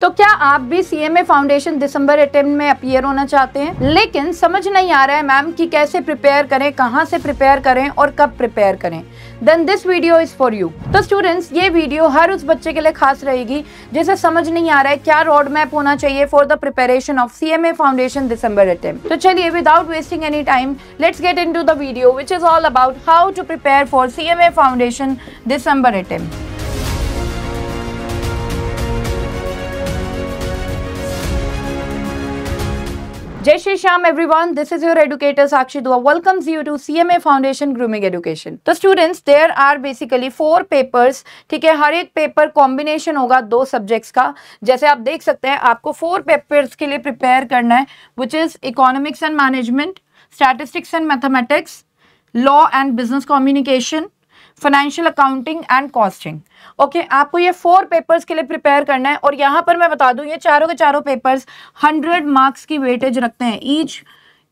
तो क्या आप भी C M A foundation December attempt में अपियर होना चाहते हैं लेकिन समझ नहीं आ रहा है मैम कि कैसे प्रिपेयर करें कहां से प्रिपेयर करें और कब प्रिपेयर करें then this video is for you तो स्टूडेंट्स ये वीडियो हर उस बच्चे के लिए खास रहेगी जिसे समझ नहीं आ रहा है क्या रोड मैप होना चाहिए for the preparation of C M A foundation December attempt तो चलिए without wasting any time let's get into the video which is all about how to prepare for C M A foundation December attempt जय Shri Shyam everyone this is your educator Sakshi Dua welcome you to C M A foundation Grooming Education तो students there are basically four papers ठीक है हर एक paper combination होगा दो subjects का जैसे आप देख सकते हैं आपको फोर पेपर्स के लिए प्रिपेयर करना है which is economics and management statistics and mathematics law and business communication financial accounting and costing okay आपको ये फोर पेपर्स के लिए प्रिपेयर करना है और यहाँ पर मैं बता दूँ ये चारों के चारों पेपर्स हंड्रेड मार्क्स की वेटेज रखते हैं each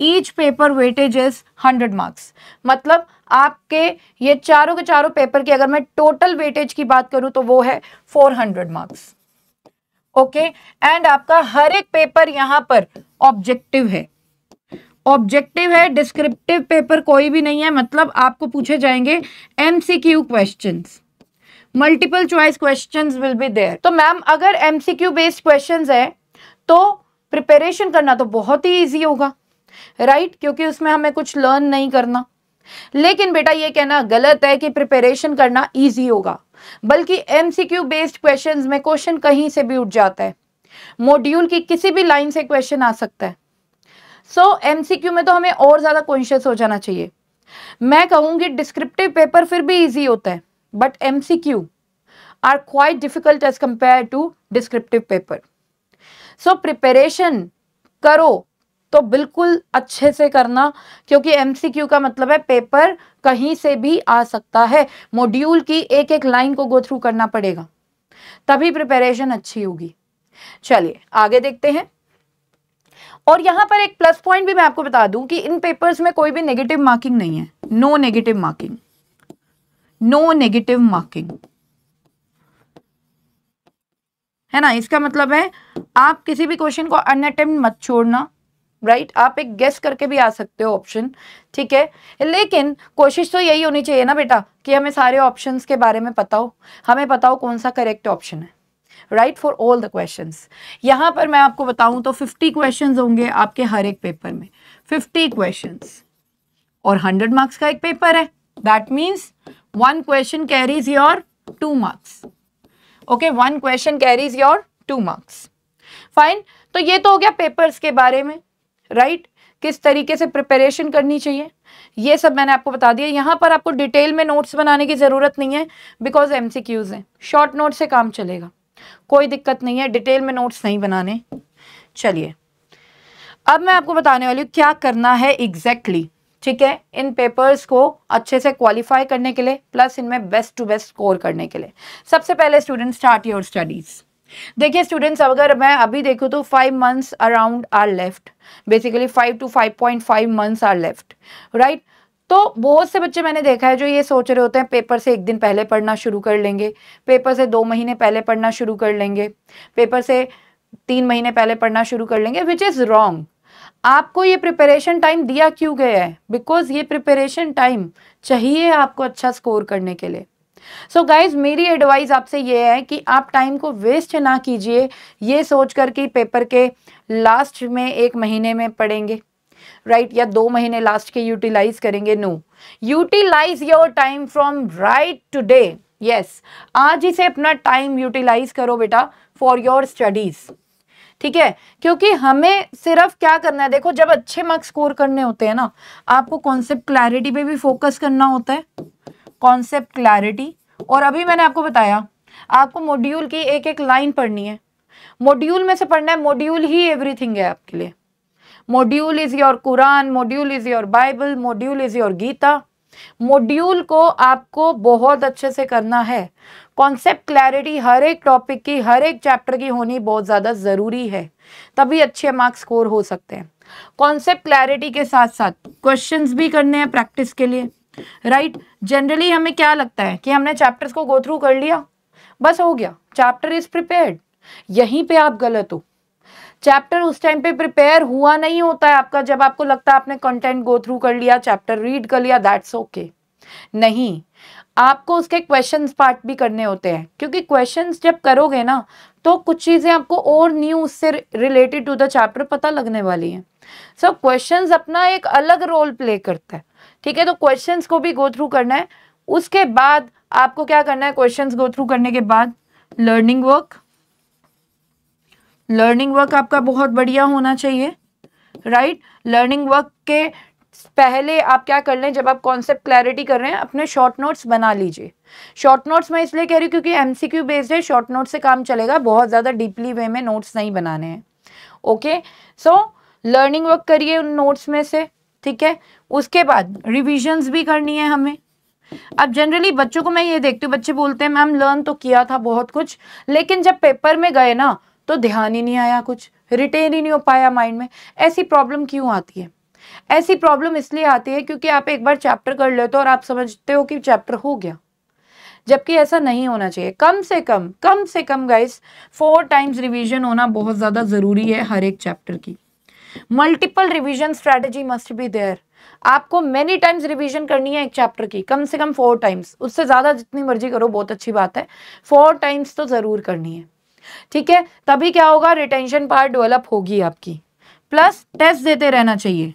each paper weightage is hundred marks मतलब आपके ये चारों के चारों पेपर की अगर मैं टोटल वेटेज की बात करूँ तो वो है four hundred marks okay and आपका हर एक पेपर यहां पर ऑब्जेक्टिव है ऑब्जेक्टिव है डिस्क्रिप्टिव पेपर कोई भी नहीं है मतलब आपको पूछे जाएंगे MCQ questions multiple choice questions will be there तो मैम अगर एमसीक्यू बेस्ड क्वेश्चंस है तो प्रिपरेशन करना तो बहुत ही ईजी होगा राइट right? क्योंकि उसमें हमें कुछ लर्न नहीं करना लेकिन बेटा ये कहना गलत है कि प्रिपेरेशन करना ईजी होगा बल्कि एमसीक्यू बेस्ड क्वेश्चन में क्वेश्चन कहीं से भी उठ जाता है मॉड्यूल की किसी भी लाइन से क्वेश्चन आ सकता है सो एमसीक्यू में तो हमें और ज़्यादा कॉन्शियस हो जाना चाहिए मैं कहूंगी डिस्क्रिप्टिव पेपर फिर भी ईजी होता है but MCQ Q are quite difficult as compare to descriptive paper so preparation करो तो बिल्कुल अच्छे से करना क्योंकि एमसीक्यू का मतलब है पेपर कहीं से भी आ सकता है मॉड्यूल की एक एक लाइन को गो थ्रू करना पड़ेगा तभी प्रिपरेशन अच्छी होगी चलिए आगे देखते हैं और यहाँ पर एक प्लस पॉइंट भी मैं आपको बता दूं कि इन पेपर्स में कोई भी नेगेटिव मार्किंग नहीं है no negative marking no negative marking है ना इसका मतलब है आप किसी भी क्वेश्चन को अनअटेम्प्ट मत छोड़ना राइट right? आप एक गेस करके भी आ सकते हो ऑप्शन ठीक है लेकिन कोशिश तो यही होनी चाहिए ना बेटा कि हमें सारे ऑप्शंस के बारे में पता हो हमें पता हो कौन सा करेक्ट ऑप्शन है right for all the questions यहाँ पर मैं आपको बताऊँ तो फिफ्टी क्वेश्चन होंगे आपके हर एक पेपर में फिफ्टी क्वेश्चन और हंड्रेड मार्क्स का एक पेपर है that means one question carries your two marks okay one question carries your two marks fine तो ये तो हो गया पेपर्स के बारे में राइट right? किस तरीके से प्रिपरेशन करनी चाहिए ये सब मैंने आपको बता दिया यहाँ पर आपको डिटेल में नोट्स बनाने की ज़रूरत नहीं है बिकॉज एम हैं शॉर्ट नोट से काम चलेगा कोई दिक्कत नहीं है डिटेल में नोट्स नहीं बनाने चलिए अब मैं आपको बताने वाली हूँ क्या करना है एग्जैक्टली exactly, ठीक है इन पेपर्स को अच्छे से क्वालिफाई करने के लिए प्लस इनमें बेस्ट टू बेस्ट स्कोर करने के लिए सबसे पहले स्टूडेंट स्टार्ट योर स्टडीज़ देखिए स्टूडेंट्स अगर मैं अभी देखूँ तो five months around are left basically five to five point five months are left right तो बहुत से बच्चे मैंने देखा है जो ये सोच रहे होते हैं पेपर से एक दिन पहले पढ़ना शुरू कर लेंगे पेपर से दो महीने पहले पढ़ना शुरू कर लेंगे पेपर से तीन महीने पहले पढ़ना शुरू कर लेंगे विच इज़ रॉन्ग आपको ये प्रिपरेशन टाइम दिया क्यों गया है बिकॉज ये प्रिपरेशन टाइम चाहिए आपको अच्छा स्कोर करने के लिए सो so गाइज मेरी एडवाइस आपसे ये है कि आप टाइम को वेस्ट ना कीजिए ये सोच कर कि पेपर के लास्ट में एक महीने में पढ़ेंगे राइट या दो महीने लास्ट के यूटिलाइज करेंगे no utilise your time from right day yes आज ही से अपना टाइम यूटिलाइज करो बेटा फॉर योर स्टडीज़ ठीक है क्योंकि हमें सिर्फ क्या करना है देखो जब अच्छे मार्क्स स्कोर करने होते हैं ना आपको कॉन्सेप्ट क्लैरिटी पे भी फोकस करना होता है कॉन्सेप्ट क्लैरिटी और अभी मैंने आपको बताया आपको मॉड्यूल की एक एक लाइन पढ़नी है मॉड्यूल में से पढ़ना है मॉड्यूल ही एवरीथिंग है आपके लिए module is your Quran module is your Bible module is your Gita module को आपको बहुत अच्छे से करना है कॉन्सेप्ट क्लैरिटी हर एक टॉपिक की हर एक चैप्टर की होनी बहुत ज़्यादा ज़रूरी है तभी अच्छे मार्क्स स्कोर हो सकते हैं कॉन्सेप्ट क्लैरिटी के साथ साथ क्वेश्चंस भी करने हैं प्रैक्टिस के लिए राइट right? जनरली हमें क्या लगता है कि हमने चैप्टर्स को गो थ्रू कर लिया बस हो गया चैप्टर इज़ प्रिपेयर्ड यहीं पे आप गलत हो चैप्टर उस टाइम पे प्रिपेयर हुआ नहीं होता है आपका जब आपको लगता है आपने कंटेंट गो थ्रू कर लिया चैप्टर रीड कर लिया दैट्स ओके okay. नहीं आपको उसके क्वेश्चंस पार्ट भी करने होते हैं क्योंकि क्वेश्चंस जब करोगे ना तो कुछ चीज़ें आपको और न्यू उससे रिलेटेड टू द चैप्टर पता लगने वाली है सो so, क्वेश्चन अपना एक अलग रोल प्ले करता है ठीक है तो क्वेश्चन को भी गो थ्रू करना है उसके बाद आपको क्या करना है क्वेश्चन गो थ्रू करने के बाद लर्निंग वर्क लर्निंग वर्क आपका बहुत बढ़िया होना चाहिए राइट लर्निंग वर्क के पहले आप क्या कर लें जब आप कॉन्सेप्ट क्लैरिटी कर रहे हैं अपने शॉर्ट नोट्स बना लीजिए शॉर्ट नोट्स मैं इसलिए कह रही हूँ क्योंकि एमसीक्यू बेस्ड है शॉर्ट नोट से काम चलेगा बहुत ज़्यादा डीपली वे में नोट्स नहीं बनाने हैं ओके सो लर्निंग वर्क करिए उन नोट्स में से ठीक है उसके बाद रिविजन्स भी करनी है हमें अब जनरली बच्चों को मैं ये देखती हूँ बच्चे बोलते हैं मैम लर्न तो किया था बहुत कुछ लेकिन जब पेपर में गए ना तो ध्यान ही नहीं आया कुछ रिटेन ही नहीं हो पाया माइंड में ऐसी प्रॉब्लम क्यों आती है ऐसी प्रॉब्लम इसलिए आती है क्योंकि आप एक बार चैप्टर कर लेते हो और आप समझते हो कि चैप्टर हो गया जबकि ऐसा नहीं होना चाहिए कम से कम कम से कम गाइस फोर टाइम्स रिवीजन होना बहुत ज़्यादा ज़रूरी है हर एक चैप्टर की multiple revision strategy must be there आपको मेनी टाइम्स रिवीजन करनी है एक चैप्टर की कम से कम फोर टाइम्स उससे ज़्यादा जितनी मर्जी करो बहुत अच्छी बात है फोर टाइम्स तो ज़रूर करनी है ठीक है तभी क्या होगा रिटेंशन पार्ट डेवलप होगी आपकी प्लस टेस्ट देते रहना चाहिए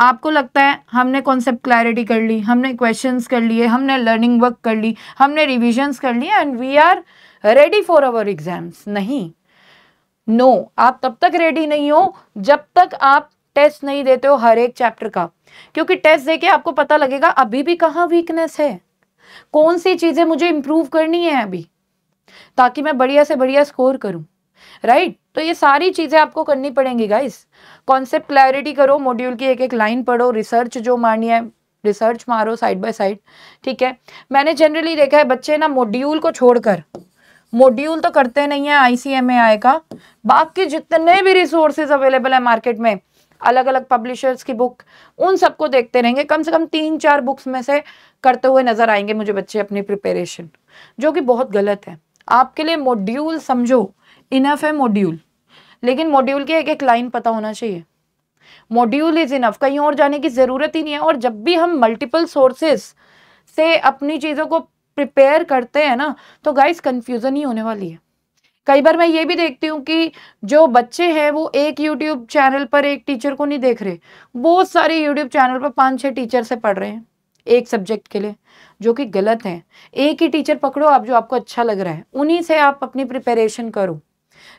आपको लगता है हमने कॉन्सेप्ट क्लैरिटी कर ली हमने क्वेश्चंस कर लिए हमने लर्निंग वर्क कर ली हमने रिविजन्स कर लिए and we are ready for our exams नहीं नो no, आप तब तक रेडी नहीं हो जब तक आप टेस्ट नहीं देते हो हर एक चैप्टर का क्योंकि टेस्ट देके आपको पता लगेगा अभी भी कहाँ वीकनेस है कौन सी चीज़ें मुझे इम्प्रूव करनी है अभी ताकि मैं बढ़िया से बढ़िया स्कोर करूं राइट right? तो ये सारी चीज़ें आपको करनी पड़ेंगी गाइस कॉन्सेप्ट क्लैरिटी करो मॉड्यूल की एक एक लाइन पढ़ो रिसर्च जो मारनी है रिसर्च मारो साइड बाय साइड ठीक है मैंने जनरली देखा है बच्चे ना मॉड्यूल को छोड़कर मॉड्यूल तो करते नहीं है आईसीएमए आए का बाकी जितने भी रिसोर्सेज अवेलेबल है मार्केट में अलग अलग पब्लिशर्स की बुक उन सबको देखते रहेंगे कम से कम तीन चार बुक्स में से करते हुए नजर आएंगे मुझे बच्चे अपनी प्रिपेरेशन जो कि बहुत गलत है आपके लिए मॉड्यूल समझो इनफ है मॉड्यूल लेकिन मॉड्यूल के एक एक लाइन पता होना चाहिए मॉड्यूल इज इनफ कहीं और जाने की ज़रूरत ही नहीं है और जब भी हम मल्टीपल सोर्सेस से अपनी चीज़ों को प्रिपेयर करते हैं ना तो गाइस कंफ्यूजन ही होने वाली है कई बार मैं ये भी देखती हूँ कि जो बच्चे हैं वो एक यूट्यूब चैनल पर एक टीचर को नहीं देख रहे बहुत सारे यूट्यूब चैनल पर पांच छह टीचर से पढ़ रहे हैं एक सब्जेक्ट के लिए जो कि गलत है एक ही टीचर पकड़ो आप जो आपको अच्छा लग रहा है उन्हीं से आप अपनी प्रिपरेशन करो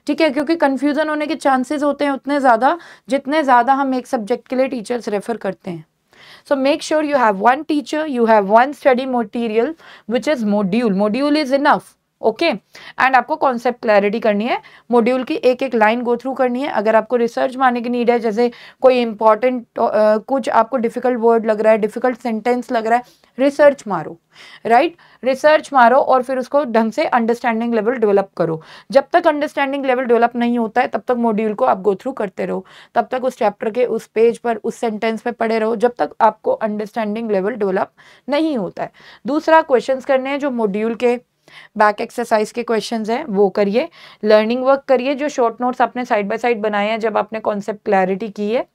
ठीक है क्योंकि कन्फ्यूज़न होने के चांसेस होते हैं उतने ज़्यादा जितने ज़्यादा हम एक सब्जेक्ट के लिए टीचर्स रेफ़र करते हैं so make sure you have one teacher you have one study material which is module module is enough okay and आपको कॉन्सेप्ट क्लैरिटी करनी है मॉड्यूल की एक एक लाइन गो थ्रू करनी है अगर आपको रिसर्च मारने की नीड है जैसे कोई इंपॉर्टेंट uh, कुछ आपको डिफ़िकल्ट वर्ड लग रहा है डिफ़िकल्ट सेंटेंस लग रहा है रिसर्च मारो राइट right? रिसर्च मारो और फिर उसको ढंग से अंडरस्टैंडिंग लेवल डेवलप करो जब तक अंडरस्टैंडिंग लेवल डेवलप नहीं होता है तब तक मॉड्यूल को आप गो थ्रू करते रहो तब तक उस चैप्टर के उस पेज पर उस सेंटेंस पे पढ़े रहो जब तक आपको अंडरस्टैंडिंग लेवल डेवलप नहीं होता है दूसरा क्वेश्चंस करने हैं जो मॉड्यूल के बैक एक्सरसाइज के क्वेश्चंस हैं वो करिए लर्निंग वर्क करिए जो शॉर्ट नोट्स आपने साइड बाय साइड बनाए हैं जब आपने कॉन्सेप्ट क्लैरिटी की है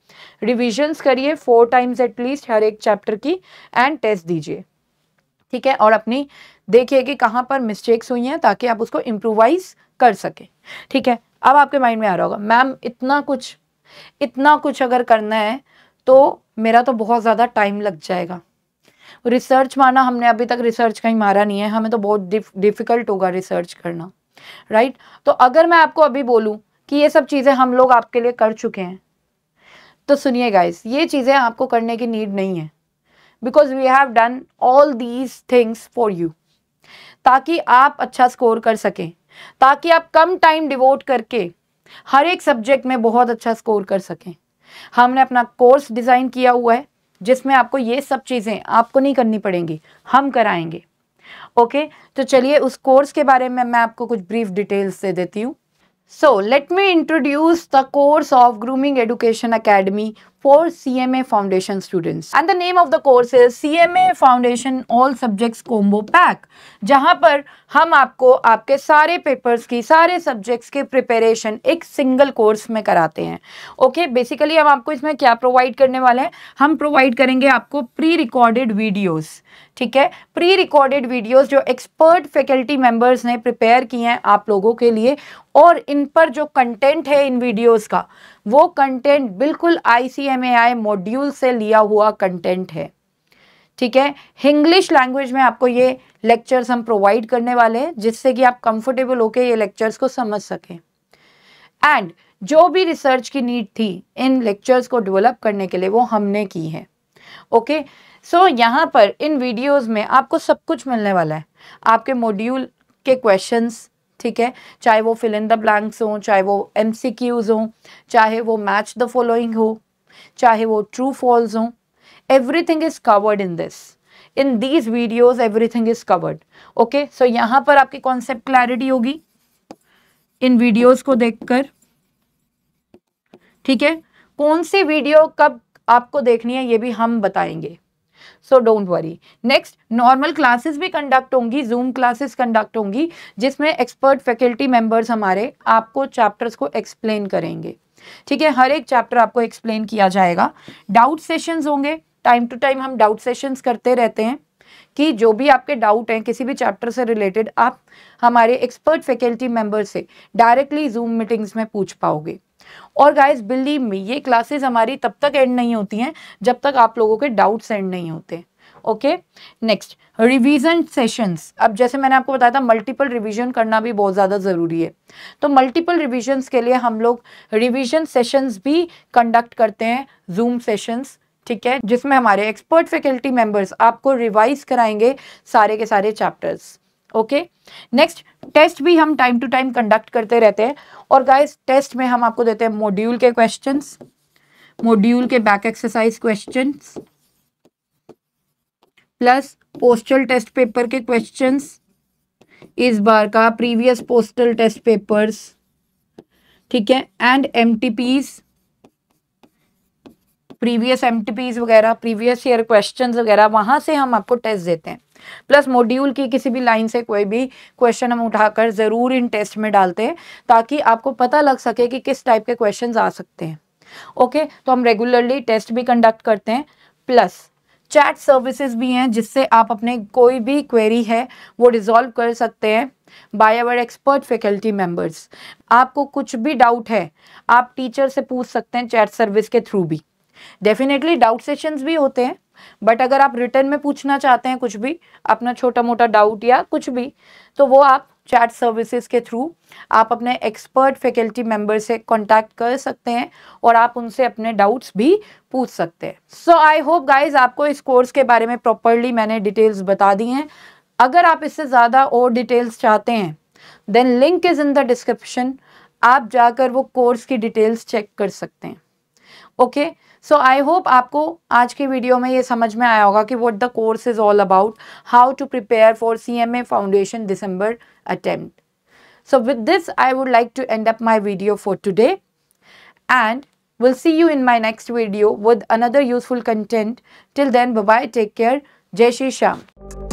रिविजन्स करिए फोर टाइम्स एटलीस्ट हर एक चैप्टर की एंड टेस्ट दीजिए ठीक है और अपनी देखिए कि कहाँ पर मिस्टेक्स हुई हैं ताकि आप उसको इम्प्रोवाइज कर सकें ठीक है अब आपके माइंड में आ रहा होगा मैम इतना कुछ इतना कुछ अगर करना है तो मेरा तो बहुत ज़्यादा टाइम लग जाएगा रिसर्च माना हमने अभी तक रिसर्च कहीं मारा नहीं है हमें तो बहुत डिफ़िकल्ट होगा रिसर्च करना राइट right? तो अगर मैं आपको अभी बोलूँ कि ये सब चीज़ें हम लोग आपके लिए कर चुके हैं तो सुनिए गाइस ये चीज़ें आपको करने की नीड नहीं है because we have done all these things for you ताकि आप अच्छा स्कोर कर सकें ताकि आप कम टाइम डिवोट करके हर एक सब्जेक्ट में बहुत अच्छा स्कोर कर सकें हमने अपना कोर्स डिज़ाइन किया हुआ है जिसमें आपको ये सब चीज़ें आपको नहीं करनी पड़ेंगी हम कराएंगे ओके तो चलिए उस कोर्स के बारे में मैं आपको कुछ ब्रीफ डिटेल्स दे देती हूँ so let me introduce the course of Grooming Education academy for CMA Foundation students. And the name of the course is CMA Foundation All Subjects Combo Pack, जहाँ पर हम आपको आपके सारे पेपर्स की सारे सब्जेक्ट्स के प्रिपरेशन एक सिंगल कोर्स में कराते हैं ओके okay, बेसिकली हम आपको इसमें क्या प्रोवाइड करने वाले हैं हम प्रोवाइड करेंगे आपको प्री रिकॉर्डेड वीडियोस ठीक है प्री रिकॉर्डेड वीडियोस जो एक्सपर्ट फैकल्टी मेंबर्स ने प्रिपेयर किए हैं आप लोगों के लिए और इन पर जो कंटेंट है इन वीडियोस का वो कंटेंट बिल्कुल आई मॉड्यूल से लिया हुआ कंटेंट है ठीक है हिंग्लिश लैंग्वेज में आपको ये लेक्चर्स हम प्रोवाइड करने वाले हैं जिससे कि आप कंफर्टेबल होकर ये लेक्चर्स को समझ सकें एंड जो भी रिसर्च की नीड थी इन लेक्चर्स को डेवलप करने के लिए वो हमने की है ओके सो यहाँ पर इन वीडियोस में आपको सब कुछ मिलने वाला है आपके मॉड्यूल के क्वेश्चंस ठीक है चाहे वो फिल इन द ब्लैंक्स हों चाहे वो एम सी क्यूज़ हों चाहे वो मैच द फॉलोइंग हो चाहे वो ट्रू फॉल्स हों everything is covered in this in these videos everything is covered okay so यहाँ पर आपकी कॉन्सेप्ट क्लैरिटी होगी इन वीडियोज़ को देखकर ठीक है कौन सी वीडियो कब आपको देखनी है ये भी हम बताएंगे so don't worry next normal classes भी कंडक्ट होंगी जूम क्लासेस कंडक्ट होंगी जिसमें एक्सपर्ट फैकल्टी मेंबर्स हमारे आपको चैप्टर्स को एक्सप्लेन करेंगे ठीक है हर एक चैप्टर आपको एक्सप्लेन किया जाएगा डाउट सेशंस होंगे टाइम टू टाइम हम डाउट सेशंस करते रहते हैं कि जो भी आपके डाउट हैं किसी भी चैप्टर से रिलेटेड आप हमारे एक्सपर्ट फैकल्टी मेंबर से डायरेक्टली जूम मीटिंग्स में पूछ पाओगे और गाइस बिल्ली में ये क्लासेस हमारी तब तक एंड नहीं होती हैं जब तक आप लोगों के डाउट्स एंड नहीं होते ओके नेक्स्ट रिवीजन सेशंस अब जैसे मैंने आपको बताया था मल्टीपल रिवीजन करना भी बहुत ज़्यादा ज़रूरी है तो मल्टीपल रिवीजन्स के लिए हम लोग रिवीजन सेशंस भी कंडक्ट करते हैं जूम सेशंस ठीक है जिसमें हमारे एक्सपर्ट फैकल्टी मेंबर्स आपको रिवाइज कराएंगे सारे के सारे चैप्टर्स ओके नेक्स्ट टेस्ट भी हम टाइम टू टाइम कंडक्ट करते रहते हैं और गाइस टेस्ट में हम आपको देते हैं मॉड्यूल के क्वेश्चंस मॉड्यूल के back exercise questions plus postal test paper के क्वेश्चंस इस बार का प्रीवियस पोस्टल टेस्ट पेपर्स ठीक है एंड एम प्रीवियस एम वगैरह प्रीवियस ईयर क्वेश्चंस वगैरह वहां से हम आपको टेस्ट देते हैं प्लस मॉड्यूल की किसी भी लाइन से कोई भी क्वेश्चन हम उठाकर ज़रूर इन टेस्ट में डालते हैं ताकि आपको पता लग सके कि किस टाइप के क्वेश्चन आ सकते हैं ओके तो हम रेगुलरली टेस्ट भी कंडक्ट करते हैं प्लस चैट सर्विसेज भी हैं जिससे आप अपने कोई भी क्वेरी है वो रिजॉल्व कर सकते हैं by our expert faculty members आपको कुछ भी डाउट है आप टीचर से पूछ सकते हैं चैट सर्विस के थ्रू भी डेफिनेटली डाउट सेशंस भी होते हैं बट अगर आप रिटर्न में पूछना चाहते हैं कुछ भी अपना छोटा मोटा डाउट या कुछ भी तो वो आप चैट सर्विसेज के थ्रू आप अपने एक्सपर्ट फैकल्टी मेंबर से कांटेक्ट कर सकते हैं और आप उनसे अपने डाउट्स भी पूछ सकते हैं सो आई होप गाइज आपको इस कोर्स के बारे में प्रॉपरली मैंने डिटेल्स बता दी हैं अगर आप इससे ज़्यादा और डिटेल्स चाहते हैं then link is in the description आप जाकर वो कोर्स की डिटेल्स चेक कर सकते हैं ओके सो आई होप आपको आज के वीडियो में ये समझ में आया होगा कि what the course is all about how to prepare for C M A foundation December attempt so with this I would like to end up my video for today and will see you in my next video with another useful content till then bye take care जय श्री श्याम